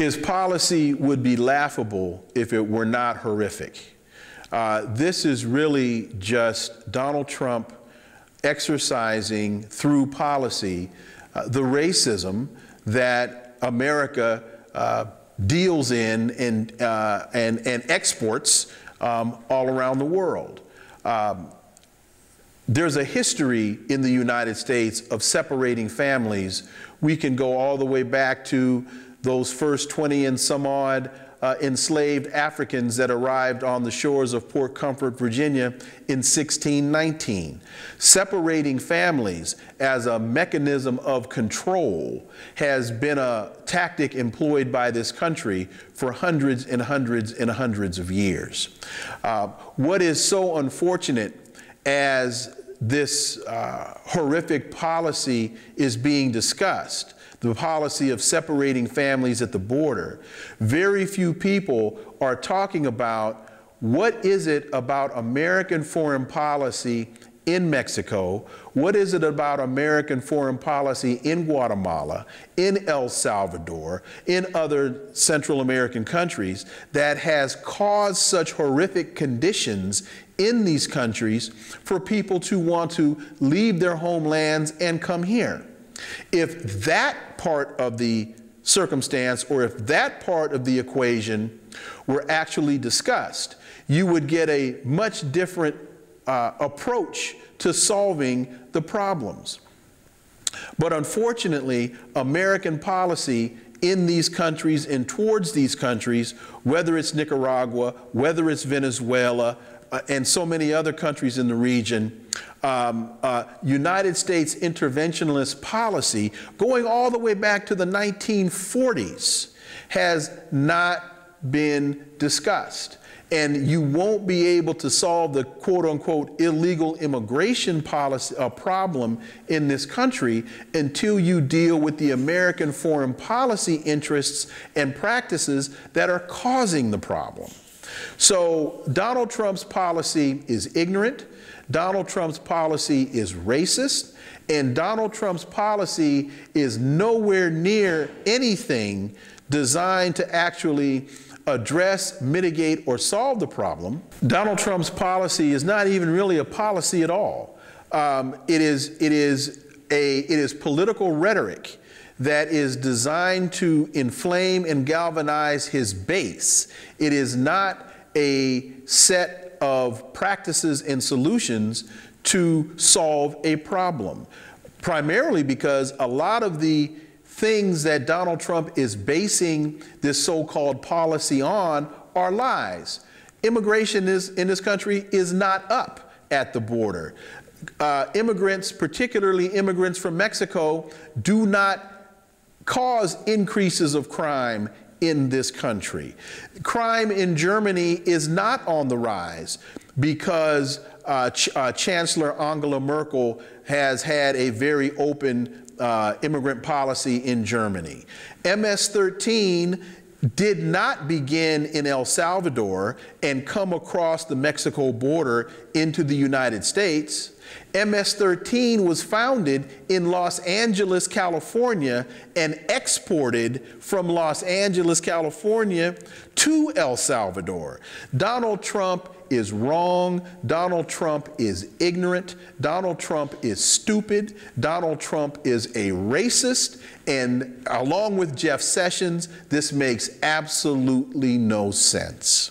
His policy would be laughable if it were not horrific. Uh, this is really just Donald Trump exercising through policy uh, the racism that America uh, deals in and, uh, and, and exports um, all around the world. Um, there's a history in the United States of separating families. We can go all the way back to those first 20 and some odd uh, enslaved Africans that arrived on the shores of Port Comfort, Virginia in 1619. Separating families as a mechanism of control has been a tactic employed by this country for hundreds and hundreds and hundreds of years. Uh, what is so unfortunate as this uh, horrific policy is being discussed the policy of separating families at the border, very few people are talking about what is it about American foreign policy in Mexico? What is it about American foreign policy in Guatemala, in El Salvador, in other Central American countries that has caused such horrific conditions in these countries for people to want to leave their homelands and come here? If that part of the circumstance or if that part of the equation were actually discussed, you would get a much different uh, approach to solving the problems. But unfortunately, American policy in these countries and towards these countries, whether it's Nicaragua, whether it's Venezuela, uh, and so many other countries in the region, um, uh, United States interventionist policy, going all the way back to the 1940s, has not been discussed. And you won't be able to solve the quote unquote illegal immigration policy uh, problem in this country until you deal with the American foreign policy interests and practices that are causing the problem. So Donald Trump's policy is ignorant. Donald Trump's policy is racist. And Donald Trump's policy is nowhere near anything designed to actually address, mitigate, or solve the problem. Donald Trump's policy is not even really a policy at all. Um, it is, it is a, it is political rhetoric that is designed to inflame and galvanize his base. It is not a set of practices and solutions to solve a problem, primarily because a lot of the things that Donald Trump is basing this so called policy on are lies. Immigration is, in this country is not up at the border. Uh, immigrants, particularly immigrants from Mexico, do not cause increases of crime in this country. Crime in Germany is not on the rise because uh, Ch uh, Chancellor Angela Merkel has had a very open uh, immigrant policy in Germany. MS 13 did not begin in El Salvador and come across the Mexico border into the United States. MS 13 was founded in Los Angeles, California, and exported from Los Angeles, California to El Salvador. Donald Trump is wrong. Donald Trump is ignorant. Donald Trump is stupid. Donald Trump is a racist. And along with Jeff Sessions, this makes absolutely no sense.